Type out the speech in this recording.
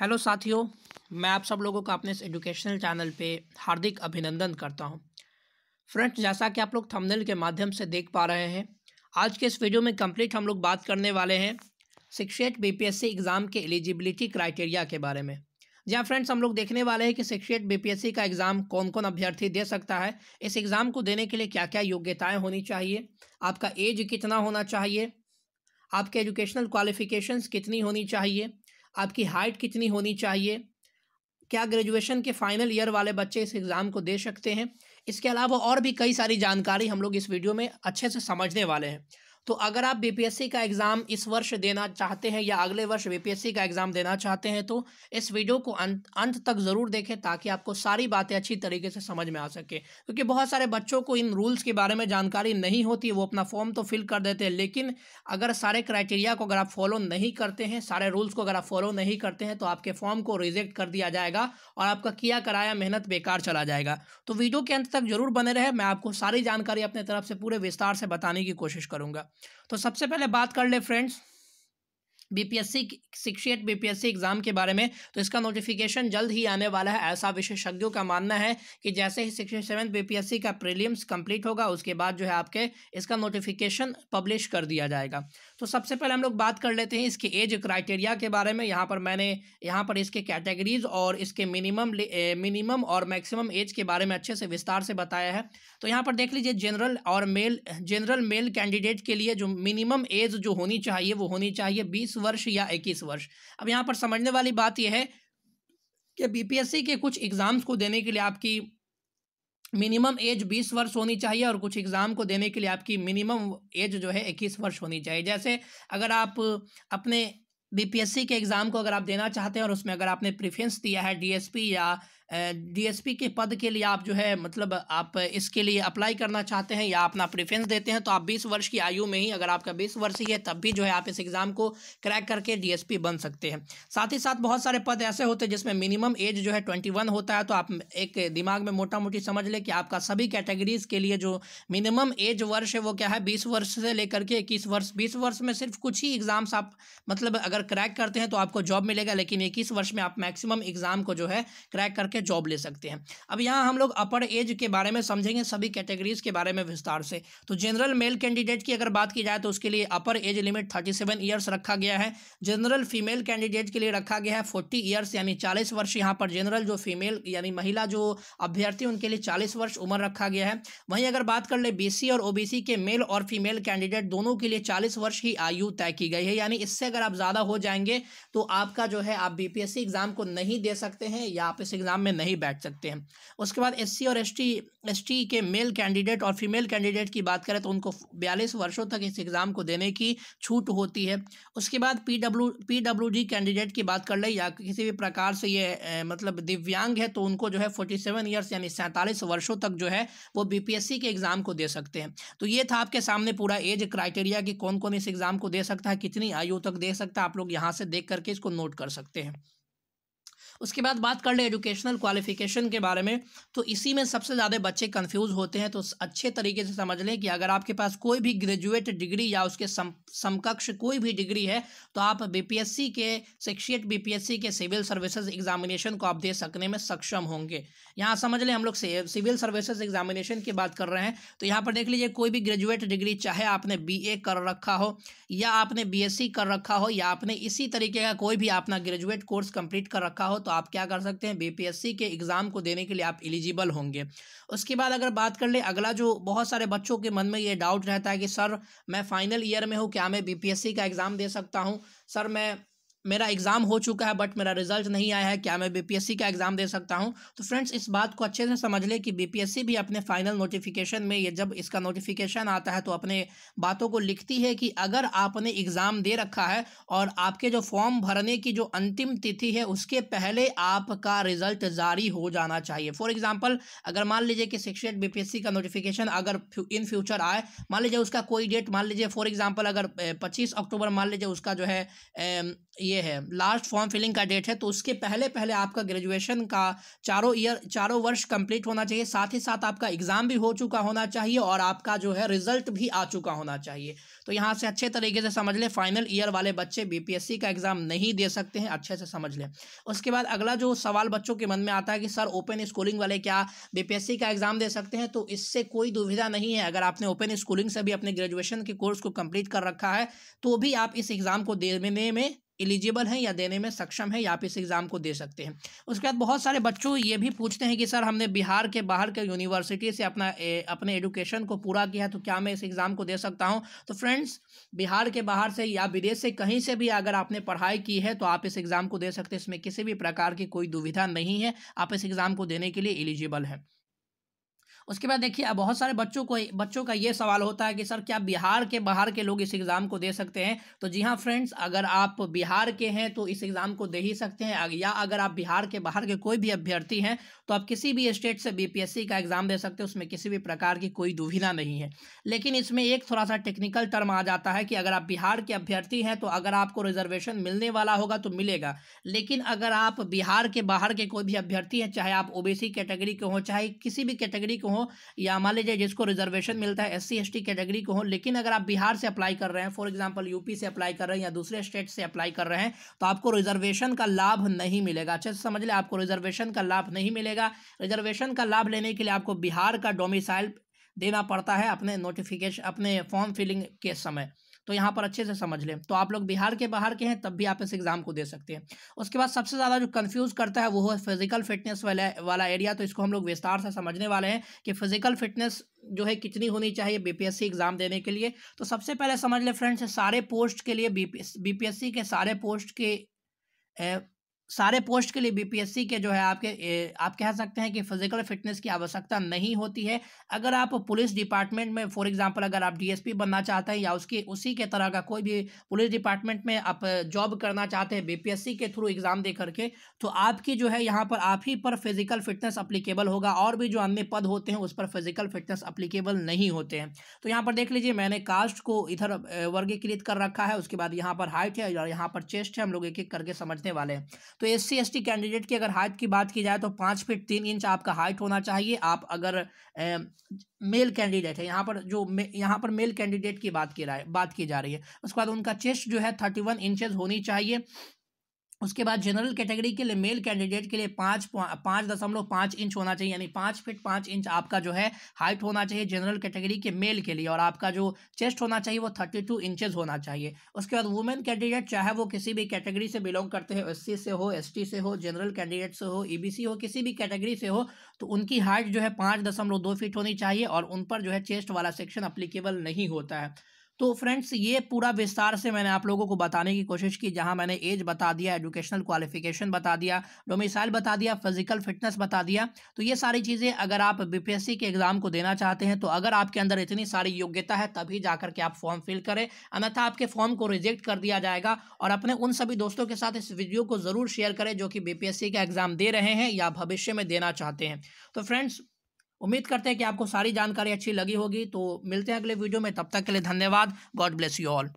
hello साथियों मैं आप सब लोगों का अपने इस एजुकेशनल चैनल पे हार्दिक अभिनंदन करता हूं फ्रेंड्स जैसा कि आप लोग थंबनेल के माध्यम से देख पा रहे हैं आज के इस वीडियो में कंप्लीट हम लोग बात करने वाले हैं शिक्षक बीपीएससी एग्ज़ाम के एलिजिबिलिटी क्राइटेरिया के बारे में जहाँ फ्रेंड्स हम लोग देखने वाले हैं कि शिक्षक बीपीएससी का एग्ज़ाम कौन कौन अभ्यर्थी दे सकता है इस एग्ज़ाम को देने के लिए क्या क्या योग्यताएँ होनी चाहिए आपका एज कितना होना चाहिए आपके एजुकेशनल क्वालिफिकेशंस कितनी होनी चाहिए आपकी हाइट कितनी होनी चाहिए क्या ग्रेजुएशन के फाइनल ईयर वाले बच्चे इस एग्ज़ाम को दे सकते हैं इसके अलावा और भी कई सारी जानकारी हम लोग इस वीडियो में अच्छे से समझने वाले हैं तो अगर आप बीपीएससी का एग्ज़ाम इस वर्ष देना चाहते हैं या अगले वर्ष बीपीएससी का एग्ज़ाम देना चाहते हैं तो इस वीडियो को अंत अंत तक ज़रूर देखें ताकि आपको सारी बातें अच्छी तरीके से समझ में आ सके क्योंकि बहुत सारे बच्चों को इन रूल्स के बारे में जानकारी नहीं होती वो अपना फॉर्म तो फिल कर देते हैं लेकिन अगर सारे क्राइटेरिया को अगर आप फॉलो नहीं करते हैं सारे रूल्स को अगर आप फॉलो नहीं करते हैं तो आपके फॉर्म को रिजेक्ट कर दिया जाएगा और आपका किया कराया मेहनत बेकार चला जाएगा तो वीडियो के अंत तक जरूर बने रहे मैं आपको सारी जानकारी अपने तरफ से पूरे विस्तार से बताने की कोशिश करूँगा तो सबसे पहले बात कर ले फ्रेंड्स बीपीएससी शिक्षित बीपीएससी एग्ज़ाम के बारे में तो इसका नोटिफिकेशन जल्द ही आने वाला है ऐसा विशेषज्ञों का मानना है कि जैसे ही सिक्सटी सेवन बीपीएससी का प्रीलिम्स कंप्लीट होगा उसके बाद जो है आपके इसका नोटिफिकेशन पब्लिश कर दिया जाएगा तो सबसे पहले हम लोग बात कर लेते हैं इसके एज क्राइटेरिया के बारे में यहाँ पर मैंने यहाँ पर इसके कैटेगरीज और इसके मिनिमम मिनिमम और मैक्सिमम एज के बारे में अच्छे से विस्तार से बताया है तो यहाँ पर देख लीजिए जनरल और मेल जनरल मेल कैंडिडेट के लिए जो मिनिमम एज जो होनी चाहिए वो होनी चाहिए बीस वर्ष या इक्कीस वर्ष अब यहाँ पर समझने वाली बात यह है कि बीपीएससी के कुछ एग्ज़ाम्स को देने के लिए आपकी मिनिमम एज बीस वर्ष होनी चाहिए और कुछ एग्ज़ाम को देने के लिए आपकी मिनिमम एज जो है इक्कीस वर्ष होनी चाहिए जैसे अगर आप अपने बीपीएससी के एग्ज़ाम को अगर आप देना चाहते हैं और उसमें अगर आपने प्रिफ्रेंस दिया है डीएसपी या डीएसपी के पद के लिए आप जो है मतलब आप इसके लिए अप्लाई करना चाहते हैं या अपना प्रेफरेंस देते हैं तो आप 20 वर्ष की आयु में ही अगर आपका 20 वर्ष ही है तब भी जो है आप इस एग्ज़ाम को क्रैक करके डीएसपी बन सकते हैं साथ ही साथ बहुत सारे पद ऐसे होते हैं जिसमें मिनिमम एज जो है ट्वेंटी होता है तो आप एक दिमाग में मोटा मोटी समझ लें कि आपका सभी कैटेगरीज के लिए जो मिनिमम एज वर्ष है वो क्या है बीस वर्ष से लेकर के इक्कीस वर्ष बीस वर्ष में सिर्फ कुछ ही एग्ज़ाम्स आप मतलब अगर क्रैक करते हैं तो आपको जॉब मिलेगा लेकिन इक्कीस वर्ष में आप मैक्सिमम एग्ज़ाम को जो है क्रैक करके करके जॉब ले सकते हैं अब यहाँ हम लोग अपर एज के बारे में समझेंगे सभी कैटेगरीज के बारे में विस्तार से तो जनरल मेल कैंडिडेट की अगर बात की जाए तो उसके लिए upper age limit thirty seven years रखा गया है जनरल फीमेल कैंडिडेट के लिए रखा गया है फोर्टी ईयर्स यानी चालीस वर्ष यहाँ पर जनरल जो फीमेल यानी महिला जो अभ्यर्थी उनके लिए चालीस वर्ष उम्र रखा गया है वहीं अगर बात कर ले बी और ओ के मेल और फीमेल कैंडिडेट दोनों के लिए चालीस वर्ष ही आयु तय की गई है यानी इससे अगर आप ज़्यादा हो जाएंगे तो आपका जो है आप बीपीएससी एग्ज़ाम को नहीं दे सकते हैं या आप इस एग्ज़ाम में नहीं बैठ सकते हैं उसके बाद एस और एस टी के मेल कैंडिडेट और फीमेल कैंडिडेट की बात करें तो उनको बयालीस वर्षों तक इस एग्ज़ाम को देने की छूट होती है उसके बाद पी डब्ल्यू कैंडिडेट की बात कर ले या किसी भी प्रकार से ये मतलब दिव्यांग है तो उनको जो है फोर्टी सेवन ईयर्स यानी सैंतालीस वर्षों तक जो है वो बी के एग्ज़ाम को दे सकते हैं तो ये था आपके सामने पूरा एज क्राइटेरिया कि कौन कौन इस एग्ज़ाम को दे सकता है कितनी आयु तक दे सकता है आप लोग यहाँ से देख करके इसको नोट कर सकते हैं उसके बाद बात कर ले एजुकेशनल क्वालिफिकेशन के बारे में तो इसी में सबसे ज़्यादा बच्चे कन्फ्यूज़ होते हैं तो अच्छे तरीके से समझ लें कि अगर आपके पास कोई भी ग्रेजुएट डिग्री या उसके सम, समकक्ष कोई भी डिग्री है तो आप बीपीएससी के शिक्षित बीपीएससी के सिविल सर्विसेज एग्जामिनेशन को आप दे सकने में सक्षम होंगे यहाँ समझ लें हम लोग सिविल सर्विसेज एग्जामिनेशन की बात कर रहे हैं तो यहाँ पर देख लीजिए कोई भी ग्रेजुएट डिग्री चाहे आपने बी कर रखा हो या आपने बी कर रखा हो या आपने इसी तरीके का कोई भी अपना ग्रेजुएट कोर्स कंप्लीट कर रखा हो तो तो आप क्या कर सकते हैं बीपीएससी के एग्ज़ाम को देने के लिए आप एलिजिबल होंगे उसके बाद अगर बात कर ले अगला जो बहुत सारे बच्चों के मन में ये डाउट रहता है कि सर मैं फ़ाइनल ईयर में हूँ क्या मैं बीपीएससी का एग्ज़ाम दे सकता हूँ सर मैं मेरा एग्ज़ाम हो चुका है बट मेरा रिजल्ट नहीं आया है क्या मैं बीपीएससी का एग्ज़ाम दे सकता हूँ तो फ्रेंड्स इस बात को अच्छे से समझ लें कि बीपीएससी भी अपने फाइनल नोटिफिकेशन में ये जब इसका नोटिफिकेशन आता है तो अपने बातों को लिखती है कि अगर आपने एग्ज़ाम दे रखा है और आपके जो फॉर्म भरने की जो अंतिम तिथि है उसके पहले आपका रिजल्ट जारी हो जाना चाहिए फॉर एग्ज़ाम्पल अगर मान लीजिए कि सिक्सटी एट का नोटिफिकेशन अगर इन फ्यूचर आए मान लीजिए उसका कोई डेट मान लीजिए फॉर एग्ज़ाम्पल अगर पच्चीस अक्टूबर मान लीजिए उसका जो है ये है लास्ट फॉर्म फिलिंग का डेट है तो उसके पहले पहले आपका ग्रेजुएशन का चारों ईयर चारों वर्ष कंप्लीट होना चाहिए साथ ही साथ आपका एग्ज़ाम भी हो चुका होना चाहिए और आपका जो है रिजल्ट भी आ चुका होना चाहिए तो यहाँ से अच्छे तरीके से समझ लें फाइनल ईयर वाले बच्चे बी का एग्ज़ाम नहीं दे सकते हैं अच्छे से समझ लें उसके बाद अगला जो सवाल बच्चों के मन में आता है कि सर ओपन स्कूलिंग वाले क्या बी का एग्ज़ाम दे सकते हैं तो इससे कोई दुविधा नहीं है अगर आपने ओपन स्कूलिंग से भी अपने ग्रेजुएशन के कोर्स को कम्प्लीट कर रखा है तो भी आप इस एग्ज़ाम को देने में एलिजिबल हैं या देने में सक्षम है या आप इस एग्ज़ाम को दे सकते हैं उसके बाद बहुत सारे बच्चों ये भी पूछते हैं कि सर हमने बिहार के बाहर के यूनिवर्सिटी से अपना ए, अपने एडुकेशन को पूरा किया है तो क्या मैं इस एग्ज़ाम को दे सकता हूँ तो फ्रेंड्स बिहार के बाहर से या विदेश से कहीं से भी अगर आपने पढ़ाई की है तो आप इस एग्ज़ाम को दे सकते हैं इसमें किसी भी प्रकार की कोई दुविधा नहीं है आप इस एग्ज़ाम को देने के लिए एलिजिबल हैं उसके बाद देखिए बहुत सारे बच्चों को बच्चों का ये सवाल होता है कि सर क्या बिहार के बाहर के लोग इस एग्ज़ाम को दे सकते हैं तो जी हाँ फ्रेंड्स अगर आप बिहार के हैं तो इस एग्ज़ाम को दे ही सकते हैं या अगर आप बिहार के बाहर के कोई भी अभ्यर्थी हैं तो आप किसी भी स्टेट से बी का एग्ज़ाम दे सकते हैं उसमें किसी भी प्रकार की कोई दुविधा नहीं है लेकिन इसमें एक थोड़ा सा टेक्निकल टर्म आ जाता है कि अगर आप बिहार के अभ्यर्थी हैं तो अगर आपको रिजर्वेशन मिलने वाला होगा तो मिलेगा लेकिन अगर आप बिहार के बाहर के कोई भी अभ्यर्थी हैं चाहे आप ओबीसी कैटेगरी के हों चाहे किसी भी कैटेगरी के हों हो या मान लीजिए जिसको रिजर्वेशन मिलता है एस सी कैटेगरी को हो लेकिन अगर आप बिहार से अप्लाई कर रहे हैं फॉर एग्जाम्पल यूपी से अप्लाई कर रहे हैं या दूसरे स्टेट से अप्लाई कर रहे हैं तो आपको रिजर्वेशन का लाभ नहीं मिलेगा अच्छे से समझ लें आपको रिजर्वेशन का लाभ नहीं मिलेगा रिजर्वेशन का लाभ लेने के लिए आपको बिहार का डोमिसाइल देना पड़ता है अपने नोटिफिकेशन अपने फॉर्म फिलिंग के समय तो यहाँ पर अच्छे से समझ लें तो आप लोग बिहार के बाहर के हैं तब भी आप इस एग्ज़ाम को दे सकते हैं उसके बाद सबसे ज़्यादा जो कन्फ्यूज़ करता है वो है फिजिकल फिटनेस वाला वाला एरिया तो इसको हम लोग विस्तार से समझने वाले हैं कि फिजिकल फिटनेस जो है कितनी होनी चाहिए बीपीएससी एग्ज़ाम देने के लिए तो सबसे पहले समझ लें फ्रेंड्स सारे पोस्ट के लिए बीपीएससी के सारे पोस्ट के सारे पोस्ट के लिए बीपीएससी के जो है आपके ए, आप कह सकते हैं कि फिजिकल फिटनेस की आवश्यकता नहीं होती है अगर आप पुलिस डिपार्टमेंट में फॉर एग्जांपल अगर आप डीएसपी बनना चाहते हैं या उसकी उसी के तरह का कोई भी पुलिस डिपार्टमेंट में आप जॉब करना चाहते हैं बीपीएससी के थ्रू एग्ज़ाम दे करके तो आपकी जो है यहाँ पर आप ही पर फिजिकल फिटनेस अप्लीकेबल होगा और भी जो अन्य पद होते हैं उस पर फिजिकल फिटनेस अप्लीकेबल नहीं होते हैं तो यहाँ पर देख लीजिए मैंने कास्ट को इधर वर्गीकृत कर रखा है उसके बाद यहाँ पर हाइट है और यहाँ पर चेस्ट है हम लोग एक एक करके समझने वाले हैं तो एस सी कैंडिडेट की अगर हाइट की बात की जाए तो पाँच फीट तीन इंच आपका हाइट होना चाहिए आप अगर ए, मेल कैंडिडेट है यहाँ पर जो यहाँ पर मेल कैंडिडेट की बात की रहा है बात की जा रही है उसके बाद उनका चेस्ट जो है थर्टी वन इंचज होनी चाहिए उसके बाद जनरल कैटेगरी के लिए मेल कैंडिडेट के लिए पाँच पाँच दशमलव पाँच इंच होना चाहिए यानी पाँच फिट पाँच इंच आपका जो है हाइट होना चाहिए जनरल कैटेगरी के मेल के लिए और आपका जो चेस्ट होना चाहिए वो थर्टी टू इंचज होना चाहिए उसके बाद वुमेन कैंडिडेट चाहे वो किसी भी कैटेगरी से बिलोंग करते हैं एस से हो एस से हो जनरल कैंडिडेट से हो ई e हो किसी भी कैटेगरी से हो तो उनकी हाइट जो है पाँच फीट होनी चाहिए और उन पर जो है चेस्ट वाला सेक्शन अप्लीकेबल नहीं होता है तो फ्रेंड्स ये पूरा विस्तार से मैंने आप लोगों को बताने की कोशिश की जहां मैंने एज बता दिया एजुकेशनल क्वालिफिकेशन बता दिया डोमिसाइल बता दिया फिजिकल फिटनेस बता दिया तो ये सारी चीज़ें अगर आप बीपीएससी के एग्ज़ाम को देना चाहते हैं तो अगर आपके अंदर इतनी सारी योग्यता है तभी जा के आप फॉर्म फिल करें अन्यथा आपके फॉर्म को रिजेक्ट कर दिया जाएगा और अपने उन सभी दोस्तों के साथ इस वीडियो को ज़रूर शेयर करें जो कि बी का एग्ज़ाम दे रहे हैं या भविष्य में देना चाहते हैं तो फ्रेंड्स उम्मीद करते हैं कि आपको सारी जानकारी अच्छी लगी होगी तो मिलते हैं अगले वीडियो में तब तक के लिए धन्यवाद गॉड ब्लेस यू ऑल